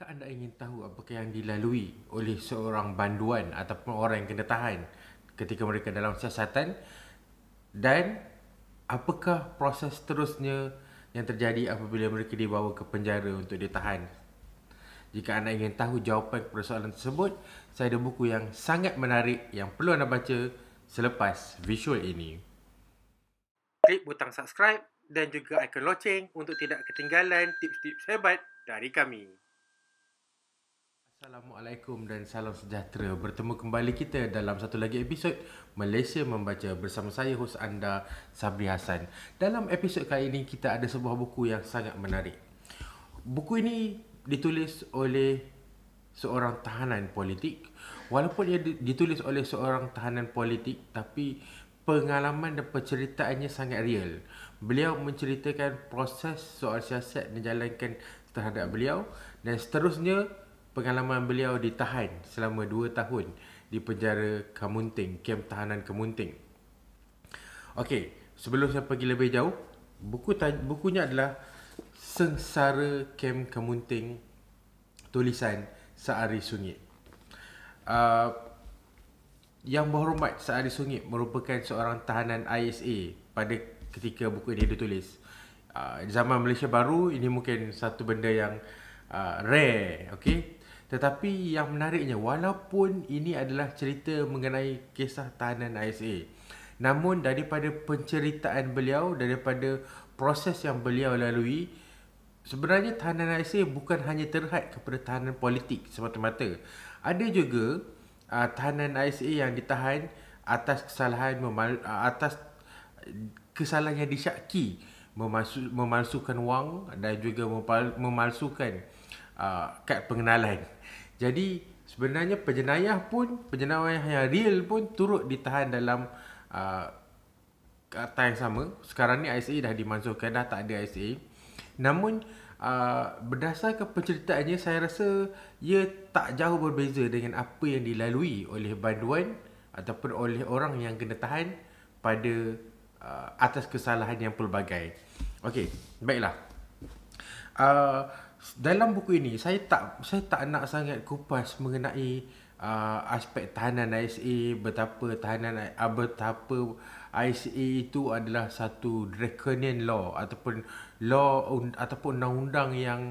Adakah anda ingin tahu apakah yang dilalui oleh seorang banduan ataupun orang yang kena tahan ketika mereka dalam siasatan dan apakah proses seterusnya yang terjadi apabila mereka dibawa ke penjara untuk ditahan? Jika anda ingin tahu jawapan kepada soalan tersebut, saya ada buku yang sangat menarik yang perlu anda baca selepas visual ini. Klik butang subscribe dan juga ikon loceng untuk tidak ketinggalan tips-tips hebat dari kami. Assalamualaikum dan salam sejahtera. Bertemu kembali kita dalam satu lagi episod Malaysia Membaca bersama saya hos anda Sabri Hasan. Dalam episod kali ini kita ada sebuah buku yang sangat menarik. Buku ini ditulis oleh seorang tahanan politik. Walaupun ia ditulis oleh seorang tahanan politik tapi pengalaman dan penceritaannya sangat real. Beliau menceritakan proses soal siasat dijalankan terhadap beliau dan seterusnya pengalaman beliau ditahan selama 2 tahun di penjara Kemunting, kem tahanan Kemunting. Okey, sebelum saya pergi lebih jauh, buku bukunya adalah Sengsara Kem Kemunting tulisan Saari Sungit. Uh, yang berhormat Saari Sungit merupakan seorang tahanan ISA pada ketika buku ini ditulis. Uh, zaman Malaysia baru ini mungkin satu benda yang uh, rare, okey? Tetapi yang menariknya walaupun ini adalah cerita mengenai kisah tahanan ISA Namun daripada penceritaan beliau, daripada proses yang beliau lalui Sebenarnya tahanan ISA bukan hanya terhad kepada tahanan politik semata-mata Ada juga uh, tahanan ISA yang ditahan atas kesalahan memal- ah, atas kesalahan yang disyaki memalsukan wang dan juga memalsukan uh, kad pengenalan jadi sebenarnya penjenayah pun penjenayah yang real pun turut ditahan dalam uh, kata yang sama. Sekarang ni ICA dah dimansuhkan dah tak ada ICA. Namun uh, berdasarkan penceritaannya saya rasa ia tak jauh berbeza dengan apa yang dilalui oleh banduan ataupun oleh orang yang kena tahan pada uh, atas kesalahan yang pelbagai. Okey, baiklah. Uh, dalam buku ini saya tak saya tak nak sangat kupas mengenai uh, aspek tahanan ISA betapa tahanan uh, betapa ISA itu adalah satu draconian law ataupun law un, ataupun undang-undang yang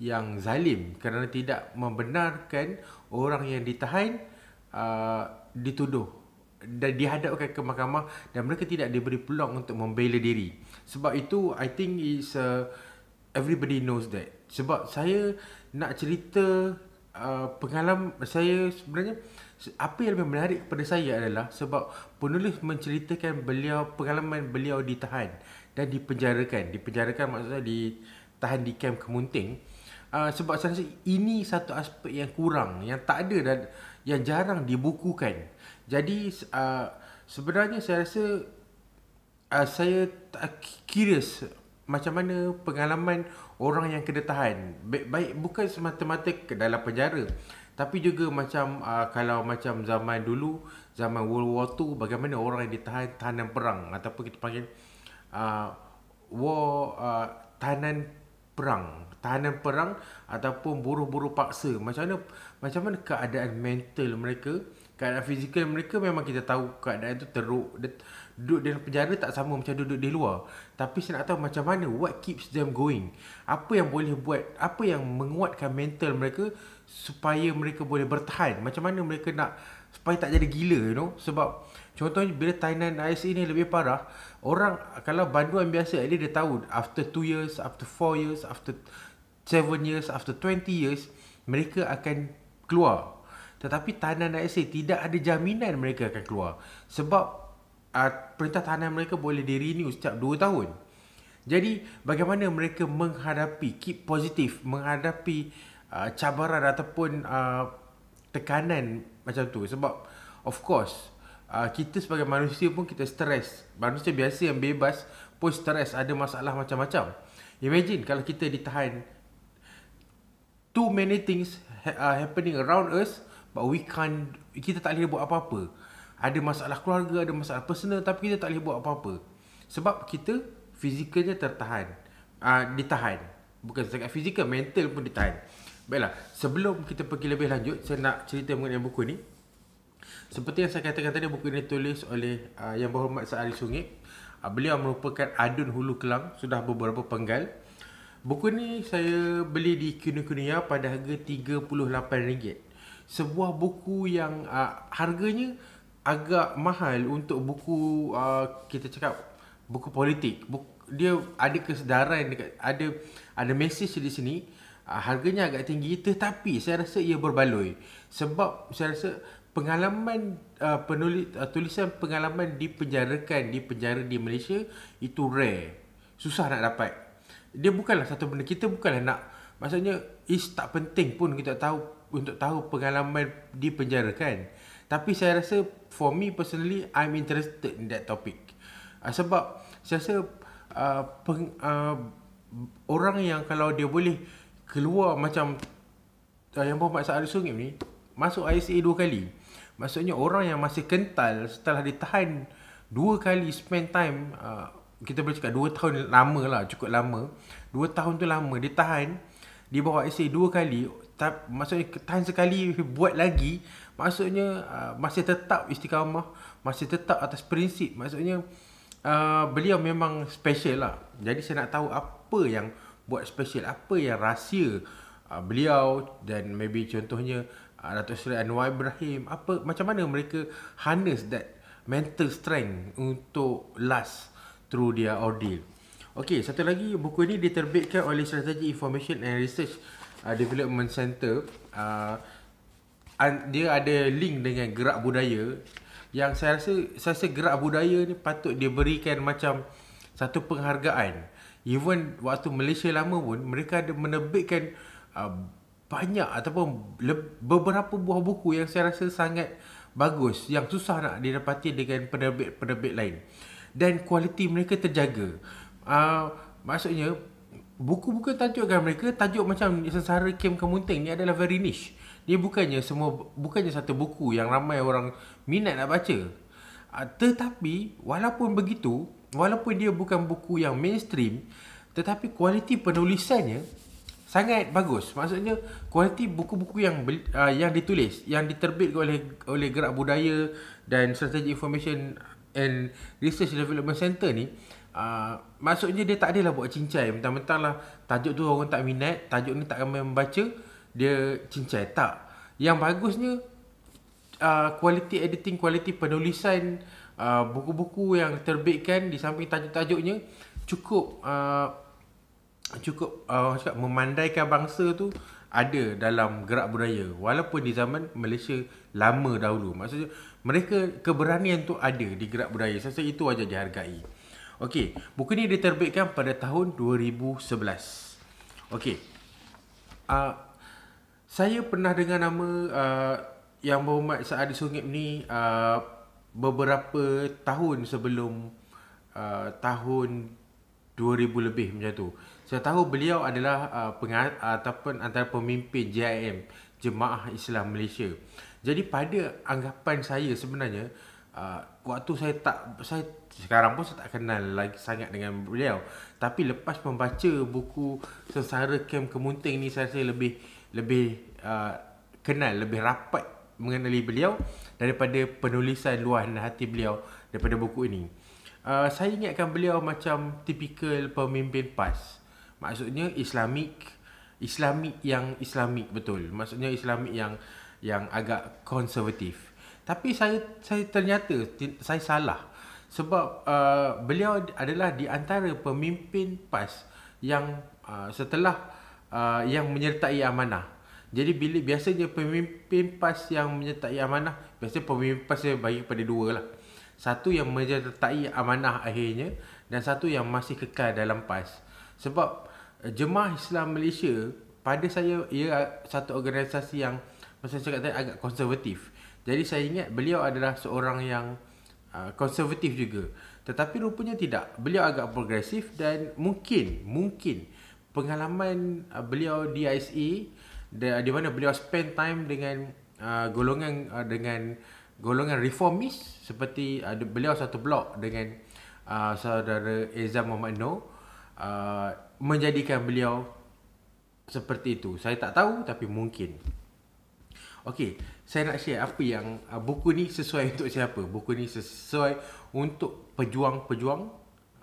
yang zalim kerana tidak membenarkan orang yang ditahan uh, dituduh dan dihadapkan ke mahkamah dan mereka tidak diberi peluang untuk membela diri sebab itu I think is a uh, everybody knows that sebab saya nak cerita uh, pengalaman saya sebenarnya apa yang lebih menarik kepada saya adalah sebab penulis menceritakan beliau pengalaman beliau ditahan dan dipenjarakan dipenjarakan maksudnya ditahan di kem Kemunting uh, sebab saya rasa ini satu aspek yang kurang yang tak ada dan yang jarang dibukukan jadi uh, sebenarnya saya rasa uh, saya curious macam mana pengalaman orang yang kena tahan baik, baik bukan semata-mata dalam penjara tapi juga macam uh, kalau macam zaman dulu zaman World War II bagaimana orang yang ditahan tahanan perang ataupun kita panggil uh, war uh, tahanan perang tahanan perang ataupun buruh-buruh paksa macam mana macam mana keadaan mental mereka Keadaan fizikal mereka memang kita tahu keadaan tu teruk. Dia, duduk dalam penjara tak sama macam duduk di luar. Tapi saya nak tahu macam mana, what keeps them going? Apa yang boleh buat, apa yang menguatkan mental mereka supaya mereka boleh bertahan? Macam mana mereka nak supaya tak jadi gila, you know? Sebab contohnya bila tahanan ISA ni lebih parah, orang kalau banduan biasa, dia, dia tahu after 2 years, after 4 years, after 7 years, after 20 years, mereka akan keluar tetapi tahanan ISA tidak ada jaminan mereka akan keluar. Sebab uh, perintah tahanan mereka boleh di-renew setiap 2 tahun. Jadi bagaimana mereka menghadapi, keep positif, menghadapi uh, cabaran ataupun uh, tekanan macam tu. Sebab of course uh, kita sebagai manusia pun kita stres. Manusia biasa yang bebas pun stres ada masalah macam-macam. Imagine kalau kita ditahan too many things ha- happening around us But we can't Kita tak boleh buat apa-apa Ada masalah keluarga Ada masalah personal Tapi kita tak boleh buat apa-apa Sebab kita Fizikalnya tertahan uh, Ditahan Bukan sekat fizikal Mental pun ditahan Baiklah Sebelum kita pergi lebih lanjut Saya nak cerita mengenai buku ni Seperti yang saya katakan tadi Buku ini tulis oleh uh, Yang berhormat Sa'ali Sungit uh, Beliau merupakan Adun Hulu Kelang Sudah beberapa penggal Buku ni saya beli di Kuni Kuniya pada harga RM38 sebuah buku yang uh, harganya agak mahal untuk buku uh, kita cakap buku politik buku, dia ada kesedaran dekat ada ada message di sini uh, harganya agak tinggi tetapi saya rasa ia berbaloi sebab saya rasa pengalaman uh, penulis uh, tulisan pengalaman di penjarakan di penjara di Malaysia itu rare susah nak dapat dia bukanlah satu benda kita bukanlah nak maksudnya is tak penting pun kita tahu untuk tahu pengalaman di penjara kan tapi saya rasa for me personally I'm interested in that topic uh, sebab saya rasa uh, peng, uh, orang yang kalau dia boleh keluar macam uh, yang bapak Sa'ad Sungim ni masuk ISA dua kali maksudnya orang yang masih kental setelah ditahan dua kali spend time uh, kita boleh cakap dua tahun lama lah cukup lama dua tahun tu lama ditahan dia bawa essay dua kali maksudnya tahan sekali buat lagi maksudnya uh, masih tetap istiqamah masih tetap atas prinsip maksudnya uh, beliau memang special lah jadi saya nak tahu apa yang buat special apa yang rahsia uh, beliau dan maybe contohnya uh, Datuk Seri Anwar Ibrahim apa macam mana mereka harness that mental strength untuk last through their ordeal Okey, satu lagi buku ini diterbitkan oleh Strategy Information and Research uh, Development Center. Uh, un- dia ada link dengan gerak budaya yang saya rasa saya rasa gerak budaya ni patut diberikan macam satu penghargaan. Even waktu Malaysia lama pun mereka ada menerbitkan uh, banyak ataupun le- beberapa buah buku yang saya rasa sangat bagus yang susah nak didapati dengan penerbit-penerbit lain. Dan kualiti mereka terjaga uh, maksudnya buku-buku tajukkan mereka tajuk macam sesara Kim Kemunting ni adalah very niche. Dia bukannya semua bukannya satu buku yang ramai orang minat nak baca. Uh, tetapi walaupun begitu, walaupun dia bukan buku yang mainstream, tetapi kualiti penulisannya sangat bagus. Maksudnya kualiti buku-buku yang uh, yang ditulis, yang diterbit oleh oleh Gerak Budaya dan Strategic Information and Research Development Center ni Ah, maksudnya dia tak adalah buat cincai Mentang-mentang lah tajuk tu orang tak minat Tajuk ni tak ramai membaca Dia cincai Tak Yang bagusnya Kualiti ah, uh, editing, kualiti penulisan uh, Buku-buku yang terbitkan Di samping tajuk-tajuknya Cukup uh, Cukup uh, cakap, memandaikan bangsa tu ada dalam gerak budaya walaupun di zaman Malaysia lama dahulu maksudnya mereka keberanian tu ada di gerak budaya saya rasa itu wajar dihargai Okey, buku ni diterbitkan pada tahun 2011. Okey. Uh, saya pernah dengar nama uh, Yang Berhormat Saadi Sungip ni uh, beberapa tahun sebelum uh, tahun 2000 lebih macam tu. Saya tahu beliau adalah uh, pengat, uh, ataupun antara pemimpin JIM, Jemaah Islam Malaysia. Jadi pada anggapan saya sebenarnya uh, waktu saya tak saya sekarang pun saya tak kenal lagi sangat dengan beliau tapi lepas membaca buku sengsara kem kemunting ni saya rasa lebih lebih uh, kenal lebih rapat mengenali beliau daripada penulisan luahan hati beliau daripada buku ini uh, saya ingatkan beliau macam tipikal pemimpin PAS maksudnya islamik islamik yang islamik betul maksudnya islamik yang yang agak konservatif tapi saya saya ternyata saya salah sebab uh, beliau adalah di antara pemimpin PAS yang uh, setelah uh, yang menyertai amanah. Jadi bila biasanya pemimpin PAS yang menyertai amanah, biasanya pemimpin PAS dia bagi kepada dua lah. Satu yang menyertai amanah akhirnya dan satu yang masih kekal dalam PAS. Sebab uh, Jemaah Islam Malaysia pada saya ia satu organisasi yang macam saya cakap tadi agak konservatif. Jadi saya ingat beliau adalah seorang yang Ah, konservatif juga tetapi rupanya tidak beliau agak progresif dan mungkin mungkin pengalaman uh, beliau di ISE ah, di, mana beliau spend time dengan uh, golongan uh, dengan golongan reformis seperti uh, beliau satu blok dengan uh, saudara Ezam Muhammad Noor uh, menjadikan beliau seperti itu saya tak tahu tapi mungkin okey saya nak share apa yang uh, buku ni sesuai untuk siapa. Buku ni sesuai untuk pejuang-pejuang.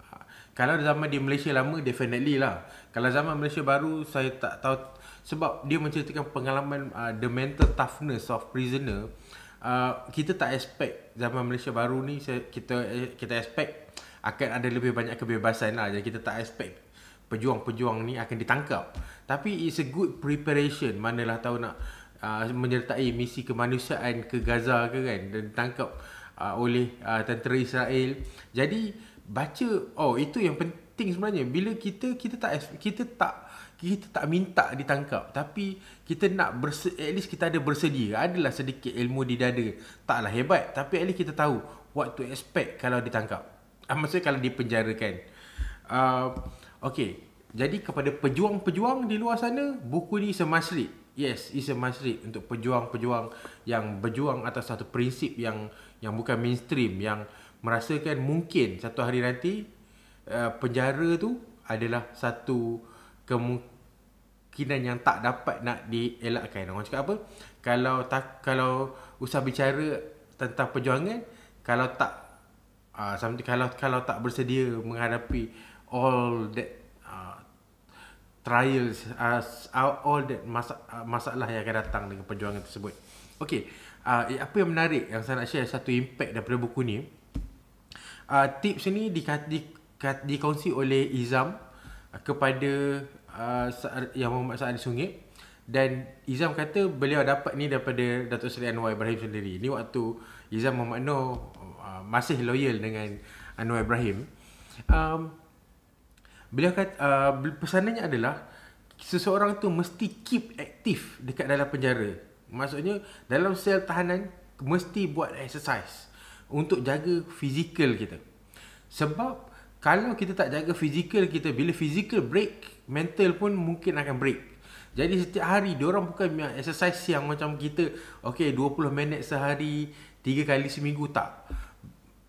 Uh, kalau zaman di Malaysia lama, definitely lah. Kalau zaman Malaysia baru, saya tak tahu. Sebab dia menceritakan pengalaman uh, the mental toughness of prisoner. Uh, kita tak expect zaman Malaysia baru ni saya, kita kita expect akan ada lebih banyak kebebasan lah jadi kita tak expect pejuang-pejuang ni akan ditangkap tapi it's a good preparation manalah tahu nak uh, menyertai misi kemanusiaan ke Gaza ke kan dan tangkap uh, oleh uh, tentera Israel. Jadi baca oh itu yang penting sebenarnya bila kita kita tak kita tak kita tak minta ditangkap tapi kita nak berse, at least kita ada bersedia adalah sedikit ilmu di dada taklah hebat tapi at least kita tahu what to expect kalau ditangkap uh, maksudnya kalau dipenjarakan uh, okay jadi kepada pejuang-pejuang di luar sana buku ni semasrid Yes, it's a masrid untuk pejuang-pejuang yang berjuang atas satu prinsip yang yang bukan mainstream yang merasakan mungkin satu hari nanti uh, penjara tu adalah satu kemungkinan yang tak dapat nak dielakkan. Orang cakap apa? Kalau tak kalau usah bicara tentang perjuangan, kalau tak uh, kalau kalau tak bersedia menghadapi all that uh, trials uh, all that mas- masalah yang akan datang dengan perjuangan tersebut. Okey, uh, eh, apa yang menarik yang saya nak share satu impact daripada buku ni. Uh, tips ni dikat di, dikongsi oleh Izam uh, kepada uh, yang Muhammad Sa'ad Sungit dan Izam kata beliau dapat ni daripada Datuk Seri Anwar Ibrahim sendiri. Ni waktu Izam Muhammad Noor uh, masih loyal dengan Anwar Ibrahim. Um, Beliau kata uh, pesanannya adalah seseorang tu mesti keep aktif dekat dalam penjara. Maksudnya dalam sel tahanan mesti buat exercise untuk jaga fizikal kita. Sebab kalau kita tak jaga fizikal kita bila fizikal break mental pun mungkin akan break. Jadi setiap hari dia orang bukan yang exercise yang macam kita okey 20 minit sehari 3 kali seminggu tak.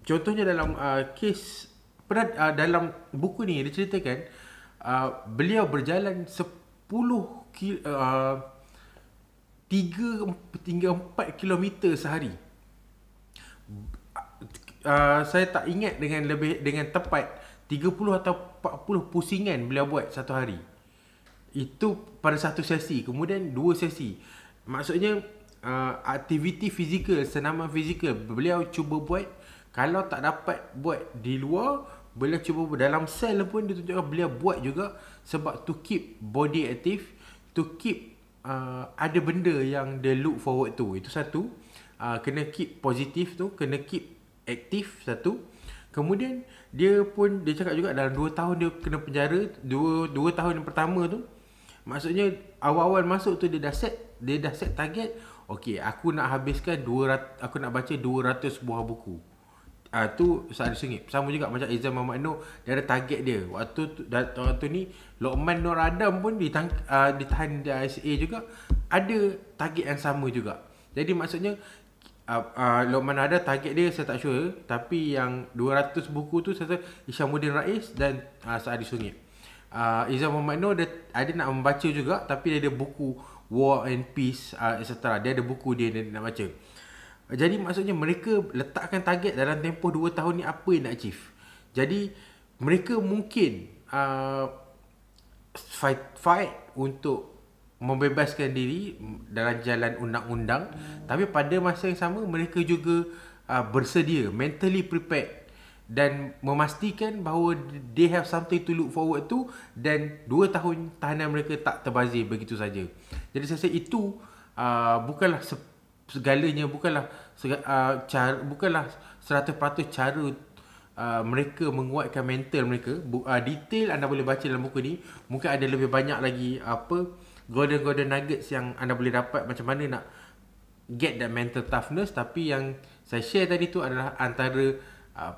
Contohnya dalam uh, case pernah uh, dalam buku ni dia ceritakan uh, ah, beliau berjalan 10 kilo, uh, 3 hingga 4 kilometer sehari. Uh, saya tak ingat dengan lebih dengan tepat 30 atau 40 pusingan beliau buat satu hari. Itu pada satu sesi, kemudian dua sesi. Maksudnya uh, aktiviti fizikal, senaman fizikal beliau cuba buat kalau tak dapat buat di luar Beliau cuba dalam sel lah pun dia tunjukkan oh, beliau buat juga sebab to keep body active, to keep uh, ada benda yang dia look forward to. Itu satu. Uh, kena keep positif tu, kena keep aktif satu. Kemudian dia pun dia cakap juga dalam 2 tahun dia kena penjara, 2 2 tahun yang pertama tu. Maksudnya awal-awal masuk tu dia dah set, dia dah set target, okey aku nak habiskan 200 aku nak baca 200 buah buku. Ah uh, tu sangat sengit. Sama juga macam Izam Muhammad Nur, dia ada target dia. Waktu tu waktu ni Lokman Nur Adam pun di ditang, uh, ditahan di ISA juga ada target yang sama juga. Jadi maksudnya uh, uh, Lokman ada target dia saya tak sure tapi yang 200 buku tu saya Isyamuddin Rais dan uh, Saadi Sungit. Uh, Izam Muhammad Nur dia ada nak membaca juga tapi dia ada buku War and Peace uh, etc. Dia ada buku dia, dia nak baca. Jadi maksudnya mereka letakkan target dalam tempoh 2 tahun ni apa yang nak achieve. Jadi mereka mungkin uh, fight fight untuk membebaskan diri dalam jalan undang-undang hmm. tapi pada masa yang sama mereka juga uh, bersedia mentally prepared dan memastikan bahawa they have something to look forward to dan 2 tahun tahanan mereka tak terbazir begitu saja. Jadi saya rasa itu uh, bukanlah segalanya bukanlah sega, uh, cara bukanlah 100% cara uh, mereka menguatkan mental mereka uh, detail anda boleh baca dalam buku ni mungkin ada lebih banyak lagi apa golden golden nuggets yang anda boleh dapat macam mana nak get that mental toughness tapi yang saya share tadi tu adalah antara uh,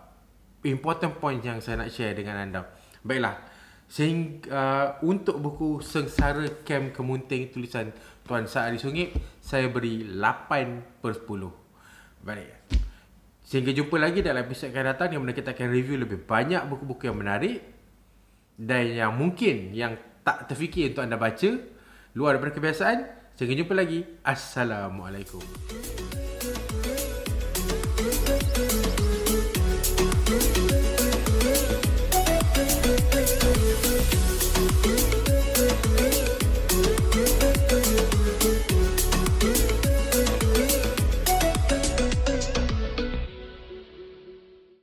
important point yang saya nak share dengan anda baiklah Sehingga uh, untuk buku Sengsara Kem Kemunting tulisan Tuan Saari Sungip, saya beri 8 per 10. Baik. Sehingga jumpa lagi dalam episod akan datang yang mana kita akan review lebih banyak buku-buku yang menarik dan yang mungkin yang tak terfikir untuk anda baca luar daripada kebiasaan. Sehingga jumpa lagi. Assalamualaikum.